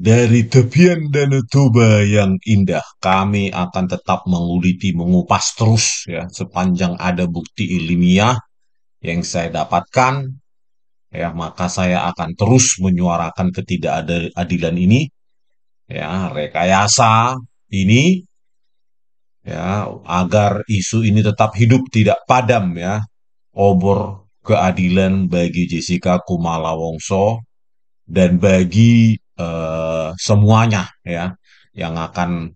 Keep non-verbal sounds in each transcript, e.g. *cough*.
Dari tepian dan Toba yang indah, kami akan tetap menguliti, mengupas terus ya sepanjang ada bukti ilmiah yang saya dapatkan. Ya, maka saya akan terus menyuarakan ketidakadilan ini. Ya, rekayasa ini ya agar isu ini tetap hidup tidak padam ya. Obor keadilan bagi Jessica Kumala Wongso dan bagi uh, semuanya ya yang akan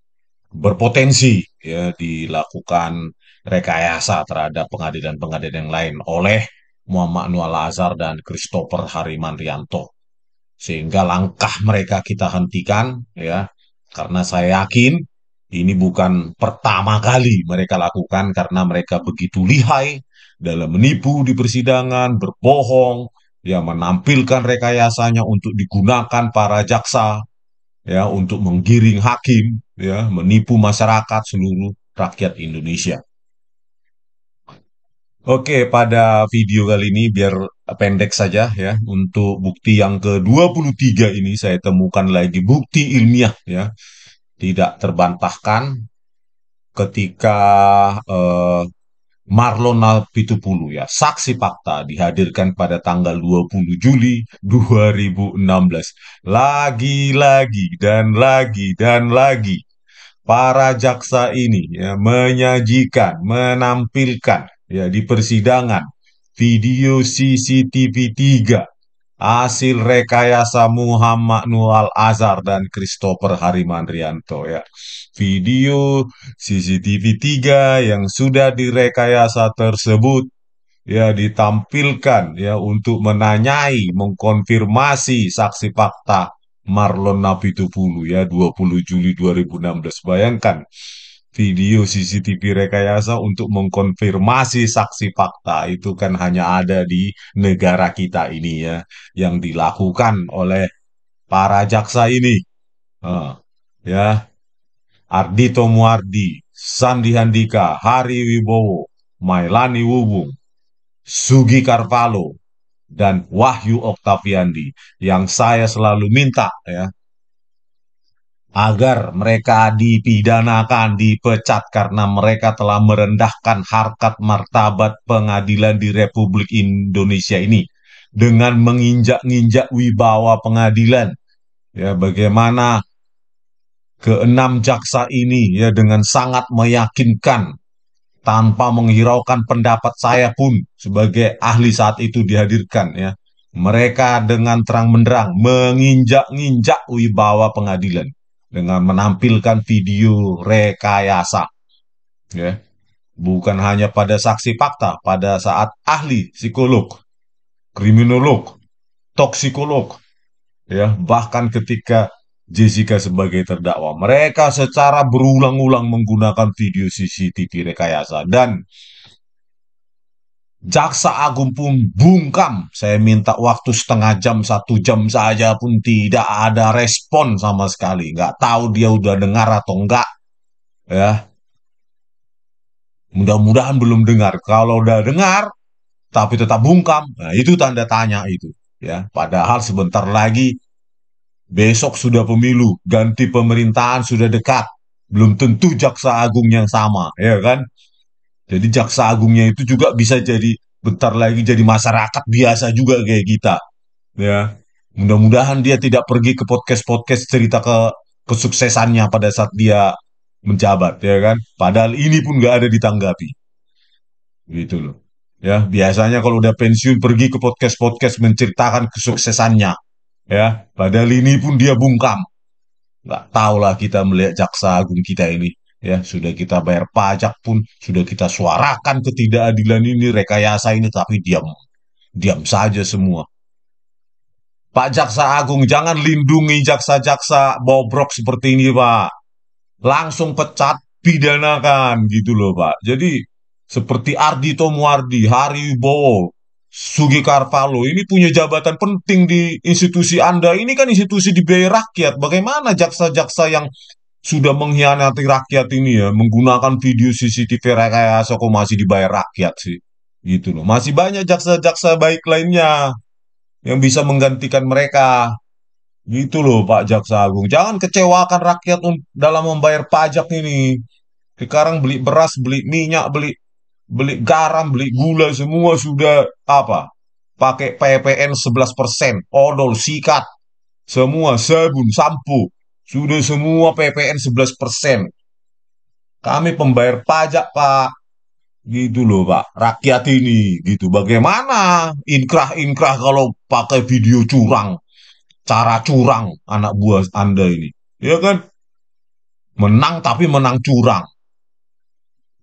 berpotensi ya dilakukan rekayasa terhadap pengadilan-pengadilan yang lain oleh Muhammad Nuala Azhar dan Christopher Hariman Rianto. Sehingga langkah mereka kita hentikan ya karena saya yakin ini bukan pertama kali mereka lakukan karena mereka begitu lihai dalam menipu di persidangan, berbohong, ya menampilkan rekayasanya untuk digunakan para jaksa ya untuk menggiring hakim ya menipu masyarakat seluruh rakyat Indonesia. Oke, pada video kali ini biar pendek saja ya. Untuk bukti yang ke-23 ini saya temukan lagi bukti ilmiah ya. Tidak terbantahkan ketika eh, Marlon Pulu ya, saksi fakta dihadirkan pada tanggal 20 Juli 2016. Lagi-lagi dan lagi dan lagi para jaksa ini ya, menyajikan, menampilkan ya di persidangan video CCTV 3 hasil rekayasa Muhammad Nual Azhar dan Christopher Hariman Rianto ya. Video CCTV 3 yang sudah direkayasa tersebut ya ditampilkan ya untuk menanyai, mengkonfirmasi saksi fakta Marlon Napitupulu ya 20 Juli 2016. Bayangkan video CCTV rekayasa untuk mengkonfirmasi saksi fakta itu kan hanya ada di negara kita ini ya yang dilakukan oleh para jaksa ini uh, ya Ardi Muardi, Sandi Handika, Hari Wibowo, Mailani Wubung, Sugi Karvalo, dan Wahyu Oktaviandi yang saya selalu minta ya agar mereka dipidanakan, dipecat karena mereka telah merendahkan harkat martabat pengadilan di Republik Indonesia ini dengan menginjak-injak wibawa pengadilan. Ya, bagaimana keenam jaksa ini ya dengan sangat meyakinkan tanpa menghiraukan pendapat saya pun sebagai ahli saat itu dihadirkan ya. Mereka dengan terang benderang menginjak-injak wibawa pengadilan dengan menampilkan video rekayasa. Ya. Bukan hanya pada saksi fakta, pada saat ahli psikolog, kriminolog, toksikolog, ya, bahkan ketika Jessica sebagai terdakwa, mereka secara berulang-ulang menggunakan video CCTV rekayasa dan Jaksa Agung pun bungkam. Saya minta waktu setengah jam, satu jam saja pun tidak ada respon sama sekali. Nggak tahu dia udah dengar atau enggak. Ya. Mudah-mudahan belum dengar. Kalau udah dengar, tapi tetap bungkam, nah, itu tanda tanya itu. Ya, padahal sebentar lagi besok sudah pemilu, ganti pemerintahan sudah dekat. Belum tentu jaksa agung yang sama, ya kan? Jadi jaksa agungnya itu juga bisa jadi bentar lagi jadi masyarakat biasa juga kayak kita. Ya. Mudah-mudahan dia tidak pergi ke podcast-podcast cerita ke kesuksesannya pada saat dia menjabat ya kan padahal ini pun nggak ada ditanggapi gitu loh ya biasanya kalau udah pensiun pergi ke podcast podcast menceritakan kesuksesannya ya padahal ini pun dia bungkam nggak tahulah kita melihat jaksa agung kita ini ya sudah kita bayar pajak pun sudah kita suarakan ketidakadilan ini rekayasa ini tapi diam diam saja semua Pak Jaksa Agung jangan lindungi jaksa-jaksa bobrok seperti ini Pak langsung pecat pidanakan gitu loh Pak jadi seperti Ardi Tomuardi Hari Wibowo Sugi Carvalho ini punya jabatan penting di institusi Anda ini kan institusi dibiayai rakyat bagaimana jaksa-jaksa yang sudah mengkhianati rakyat ini ya, menggunakan video CCTV rekayasa kok masih dibayar rakyat sih. Gitu loh. Masih banyak jaksa-jaksa baik lainnya yang bisa menggantikan mereka. Gitu loh Pak Jaksa Agung. Jangan kecewakan rakyat dalam membayar pajak ini. Sekarang beli beras, beli minyak, beli beli garam, beli gula semua sudah apa? Pakai PPN 11%, odol, sikat, semua sabun, sampo sudah semua PPN 11 persen. Kami pembayar pajak, Pak. Gitu loh, Pak. Rakyat ini, gitu. Bagaimana inkrah-inkrah kalau pakai video curang? Cara curang anak buah Anda ini. Ya kan? Menang tapi menang curang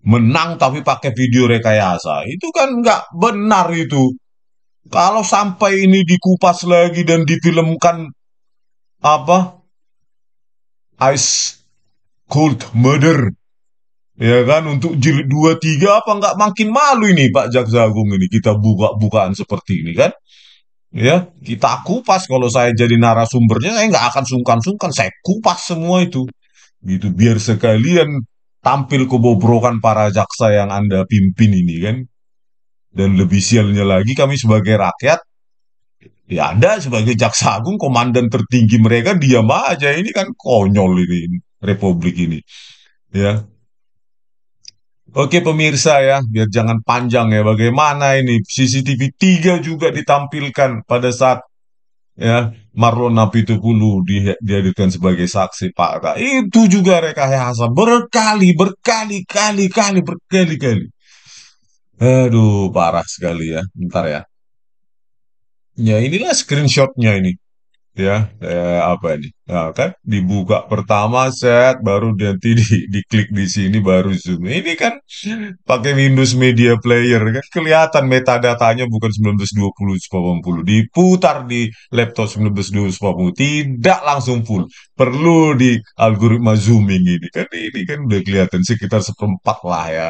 menang tapi pakai video rekayasa. Itu kan nggak benar itu. Kalau sampai ini dikupas lagi dan difilmkan apa Ice Cold Murder ya kan untuk jilid 2 3 apa nggak makin malu ini Pak Jaksa Agung ini kita buka-bukaan seperti ini kan ya kita kupas kalau saya jadi narasumbernya saya nggak akan sungkan-sungkan saya kupas semua itu gitu biar sekalian tampil kebobrokan para jaksa yang anda pimpin ini kan dan lebih sialnya lagi kami sebagai rakyat Ya Anda sebagai jaksa agung komandan tertinggi mereka diam aja ini kan konyol ini, republik ini. Ya. Oke pemirsa ya, biar jangan panjang ya. Bagaimana ini CCTV 3 juga ditampilkan pada saat ya Marlon Napitupulu di, dihadirkan sebagai saksi Pak. Itu juga rekayasa berkali berkali-kali kali berkali-kali. Aduh, parah sekali ya. Bentar ya. Ya inilah screenshotnya ini. Ya, eh, apa ini? Nah, kan dibuka pertama set, baru nanti di, klik di sini, baru zoom. Ini kan pakai Windows Media Player kan kelihatan metadatanya bukan 1920 1080 diputar di laptop 1920 1080 tidak langsung full. Perlu di algoritma zooming ini kan ini kan udah kelihatan sekitar seperempat lah ya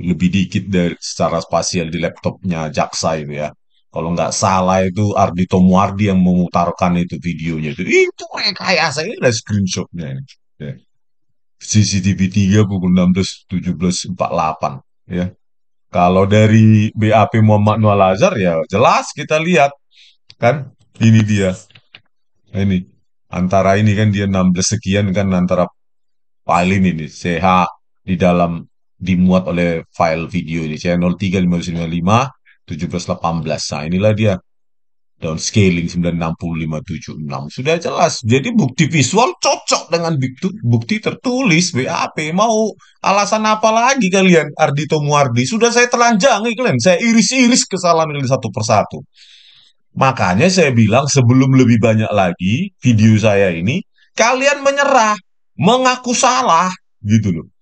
lebih dikit dari secara spasial di laptopnya jaksa itu ya kalau nggak salah itu Ardi Tomuardi yang memutarkan itu videonya itu itu rekayasa ini ada screenshotnya ya. CCTV 3 pukul 16.17.48 ya kalau dari BAP Muhammad Nual Azhar ya jelas kita lihat kan ini dia nah, ini antara ini kan dia 16 sekian kan antara file ini CH di dalam dimuat oleh file video ini lima 03 lima 1718. Nah, inilah dia downscaling 96576 Sudah jelas. Jadi bukti visual cocok dengan bukti, bukti tertulis BAP. Mau alasan apa lagi kalian Ardito Muardi? Sudah saya telanjangi kalian. Saya iris-iris kesalahan ini satu persatu. Makanya saya bilang sebelum lebih banyak lagi video saya ini, kalian menyerah, mengaku salah gitu loh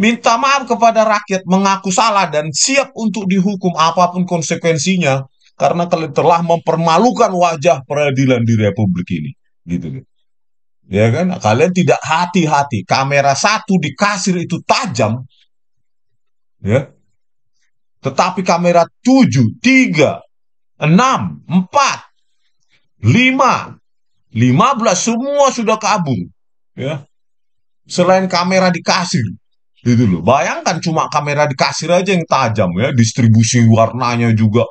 minta maaf kepada rakyat, mengaku salah dan siap untuk dihukum apapun konsekuensinya karena kalian telah mempermalukan wajah peradilan di republik ini. Gitu, gitu Ya kan? Kalian tidak hati-hati. Kamera satu di kasir itu tajam. Ya. Tetapi kamera tujuh tiga enam empat lima lima belas semua sudah kabur. Ya. Selain kamera di kasir gitu loh. Bayangkan cuma kamera di kasir aja yang tajam ya, distribusi warnanya juga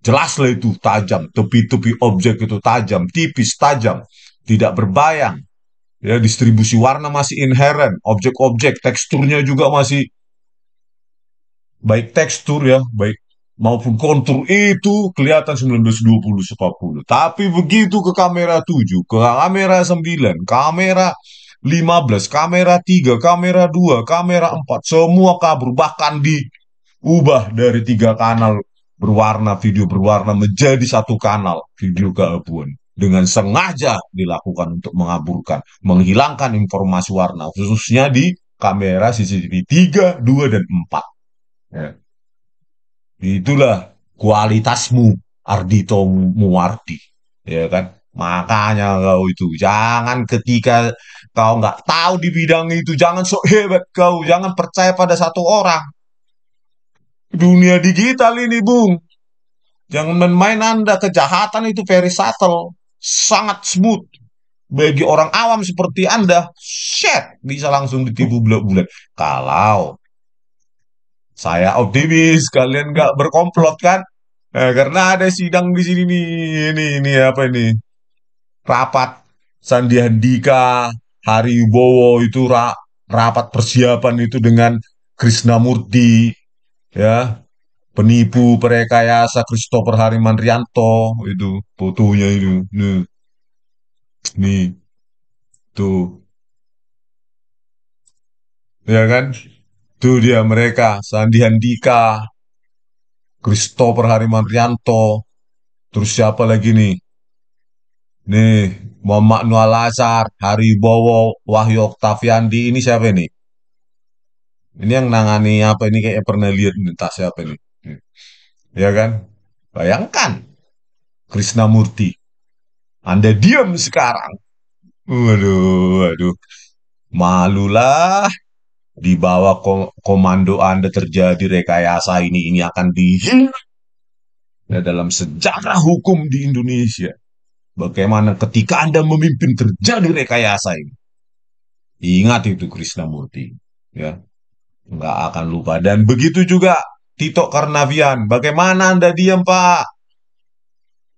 jelas lah itu tajam, tepi-tepi objek itu tajam, tipis tajam, tidak berbayang. Ya, distribusi warna masih inherent, objek-objek, teksturnya juga masih baik tekstur ya, baik maupun kontur itu kelihatan 1920 40. Tapi begitu ke kamera 7, ke kamera 9, kamera 15 kamera 3, kamera 2, kamera 4, semua kabur bahkan diubah dari tiga kanal berwarna video berwarna menjadi satu kanal video keabuan dengan sengaja dilakukan untuk mengaburkan, menghilangkan informasi warna khususnya di kamera CCTV 3, 2 dan 4. Ya. Itulah kualitasmu Ardito Muwardi, ya kan? Makanya kau itu jangan ketika kau nggak tahu di bidang itu jangan sok hebat kau, jangan percaya pada satu orang. Dunia digital ini, Bung. Jangan main-main Anda kejahatan itu very subtle, sangat smooth. Bagi orang awam seperti Anda, shit, bisa langsung ditipu bulat-bulat. Kalau saya optimis, kalian nggak berkomplot kan? Nah, karena ada sidang di sini nih, ini ini apa ini? rapat Sandi Handika, Hari Wibowo itu ra, rapat persiapan itu dengan Krisnamurti, ya penipu perekayasa Christopher Hariman Rianto itu fotonya itu nih nih tuh ya kan tuh dia mereka Sandi Handika Christopher Hariman Rianto terus siapa lagi nih Nih, Muhammad Nual Hari Bowo, Wahyu Oktaviandi, ini siapa ini? Ini yang nangani apa ini kayak pernah lihat entah siapa ini. Hmm. Ya kan? Bayangkan. Krishna Murti Anda diam sekarang. Waduh, waduh. Malulah di bawah komando Anda terjadi rekayasa ini ini akan dihilang Nah, dalam sejarah hukum di Indonesia. Bagaimana ketika Anda memimpin terjadi rekayasa ini? Ingat itu Krishna Krishnamurti, ya. Nggak akan lupa. Dan begitu juga Tito Karnavian. Bagaimana Anda diam, Pak?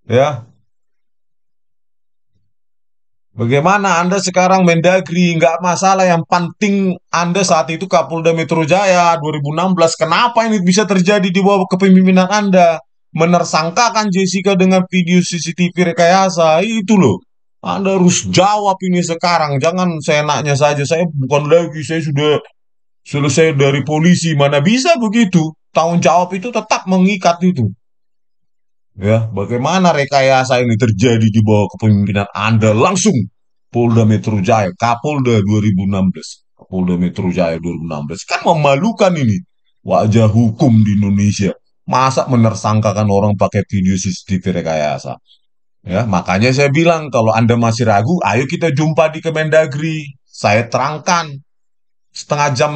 Ya. Bagaimana Anda sekarang mendagri? Nggak masalah. Yang penting Anda saat itu Kapolda Metro Jaya 2016. Kenapa ini bisa terjadi di bawah kepemimpinan Anda? menersangkakan Jessica dengan video CCTV rekayasa itu loh. Anda harus jawab ini sekarang, jangan seenaknya saja. Saya bukan lagi, saya sudah selesai dari polisi. Mana bisa begitu? Tahun jawab itu tetap mengikat itu. Ya, bagaimana rekayasa ini terjadi di bawah kepemimpinan Anda langsung Polda Metro Jaya, Kapolda 2016, Kapolda Metro Jaya 2016. Kan memalukan ini wajah hukum di Indonesia Masa menersangkakan orang pakai video CCTV rekayasa? Ya, makanya saya bilang kalau Anda masih ragu, ayo kita jumpa di Kemendagri. Saya terangkan setengah jam,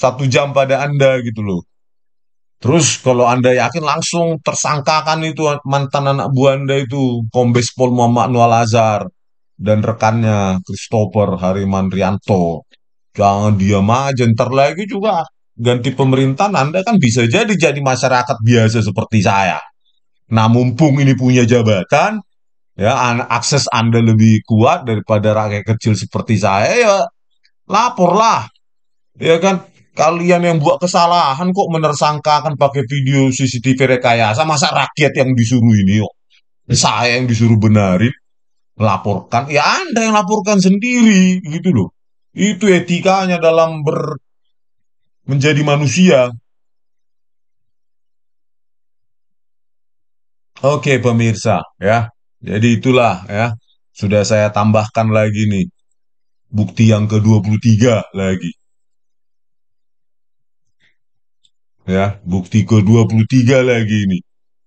satu jam pada Anda gitu loh. Terus kalau Anda yakin langsung tersangkakan itu mantan anak buah Anda itu Kombes Pol Muhammad Nual Azhar dan rekannya Christopher Hariman Rianto. Jangan diam aja, ntar lagi juga ganti pemerintahan Anda kan bisa jadi jadi masyarakat biasa seperti saya. Nah, mumpung ini punya jabatan, ya akses Anda lebih kuat daripada rakyat kecil seperti saya ya laporlah. Ya kan kalian yang buat kesalahan kok menersangkakan pakai video CCTV rekayasa masa rakyat yang disuruh ini yuk. Saya yang disuruh benarin laporkan ya Anda yang laporkan sendiri gitu loh. Itu etikanya dalam ber menjadi manusia. Oke pemirsa ya, jadi itulah ya, sudah saya tambahkan lagi nih, bukti yang ke-23 lagi. Ya, bukti ke-23 lagi nih.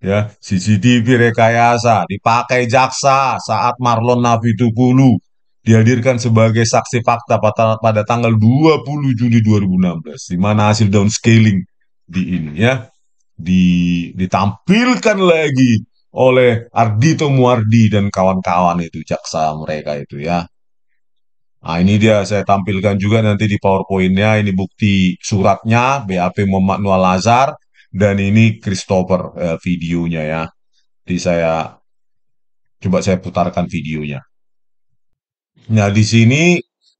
Ya, CCTV rekayasa dipakai jaksa saat Marlon Navitupulu dihadirkan sebagai saksi fakta pada, pada tanggal 20 Juli 2016 di mana hasil downscaling di ini ya di ditampilkan lagi oleh Ardito Muardi dan kawan-kawan itu jaksa mereka itu ya. Nah ini dia saya tampilkan juga nanti di powerpointnya ini bukti suratnya BAP Muhammad Nual Lazar dan ini Christopher eh, videonya ya. di saya coba saya putarkan videonya. Nah di sini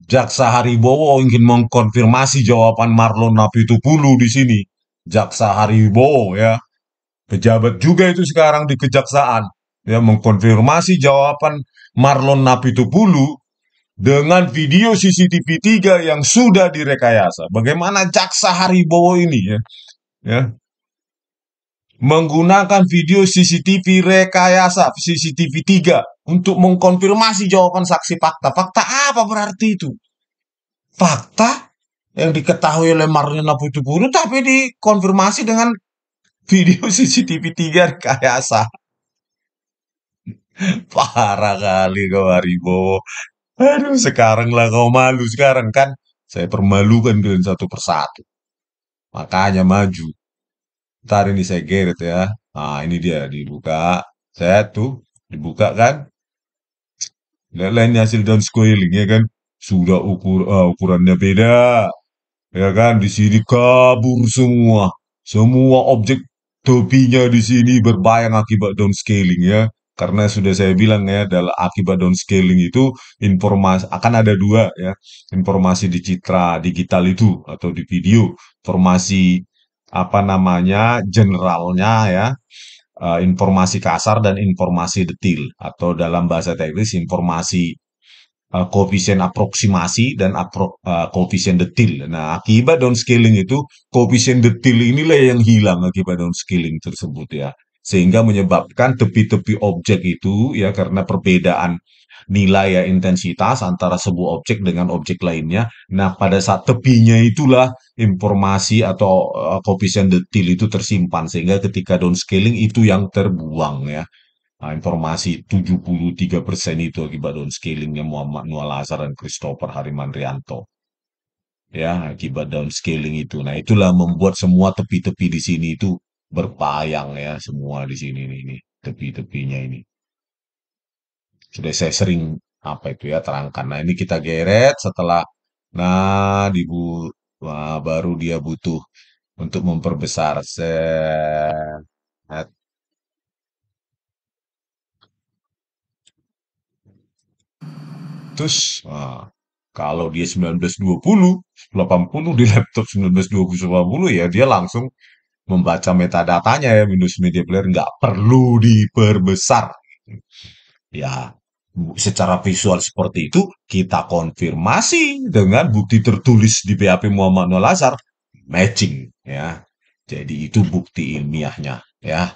Jaksa Haribowo ingin mengkonfirmasi jawaban Marlon Napi Napitupulu di sini. Jaksa Haribowo ya, pejabat juga itu sekarang di kejaksaan ya mengkonfirmasi jawaban Marlon Napi Napitupulu dengan video CCTV 3 yang sudah direkayasa. Bagaimana Jaksa Haribowo ini ya, ya menggunakan video CCTV rekayasa CCTV 3 untuk mengkonfirmasi jawaban saksi fakta. Fakta apa berarti itu? Fakta yang diketahui oleh Marlina Putuburu tapi dikonfirmasi dengan video *laughs* CCTV 3 rekayasa. *laughs* Parah kali kau Haribo. Aduh sekarang lah kau malu sekarang kan. Saya permalukan kalian satu persatu. Makanya maju. Ntar ini saya geret ya. Nah ini dia dibuka. Saya tuh dibuka kan lain hasil dan scaling ya kan sudah ukur uh, ukurannya beda ya kan di sini kabur semua semua objek topinya di sini berbayang akibat downscaling ya karena sudah saya bilang ya dalam akibat downscaling itu informasi akan ada dua ya informasi di citra digital itu atau di video informasi apa namanya generalnya ya uh, informasi kasar dan informasi detail atau dalam bahasa teknis informasi uh, koefisien aproksimasi dan apro, uh, koefisien detail. Nah, akibat downscaling itu koefisien detail inilah yang hilang akibat downscaling tersebut ya sehingga menyebabkan tepi-tepi objek itu ya karena perbedaan nilai ya intensitas antara sebuah objek dengan objek lainnya. Nah, pada saat tepinya itulah informasi atau uh, koefisien detil itu tersimpan sehingga ketika downscaling itu yang terbuang ya. Nah, informasi 73% itu akibat downscalingnya Muhammad Nual dan Christopher Hariman Rianto. Ya, akibat downscaling itu. Nah, itulah membuat semua tepi-tepi di sini itu berpayang ya semua di sini nih, nih tepi-tepinya ini. Sudah saya sering apa itu ya terangkan. Nah ini kita geret setelah nah dibu nah, baru dia butuh untuk memperbesar set terus nah, kalau dia 1920 80 di laptop 1920 ya dia langsung membaca metadatanya ya Windows Media Player nggak perlu diperbesar. Ya, secara visual seperti itu kita konfirmasi dengan bukti tertulis di BAP Muhammad Noor Azhar matching ya. Jadi itu bukti ilmiahnya ya.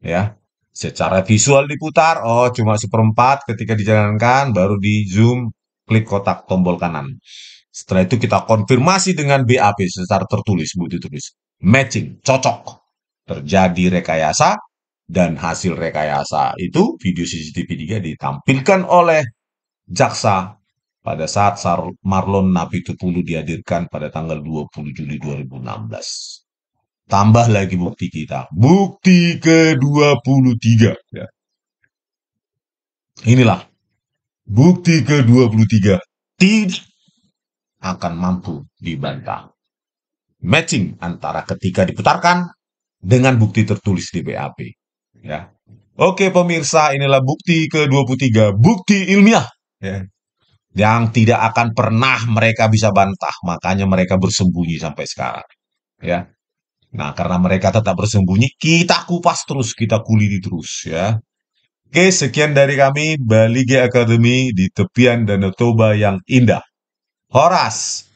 Ya. Secara visual diputar, oh cuma seperempat ketika dijalankan baru di zoom klik kotak tombol kanan. Setelah itu kita konfirmasi dengan BAP secara tertulis, bukti tertulis matching, cocok. Terjadi rekayasa dan hasil rekayasa itu video CCTV 3 ditampilkan oleh jaksa pada saat Marlon Napitupulu dihadirkan pada tanggal 20 Juli 2016. Tambah lagi bukti kita. Bukti ke-23. Ya. Inilah. Bukti ke-23. Tidak akan mampu dibantah matching antara ketika diputarkan dengan bukti tertulis di BAP. Ya. Oke pemirsa, inilah bukti ke-23, bukti ilmiah ya. yang tidak akan pernah mereka bisa bantah, makanya mereka bersembunyi sampai sekarang. Ya. Nah, karena mereka tetap bersembunyi, kita kupas terus, kita kuliti terus ya. Oke, sekian dari kami Bali Balige Academy di tepian Danau Toba yang indah. Horas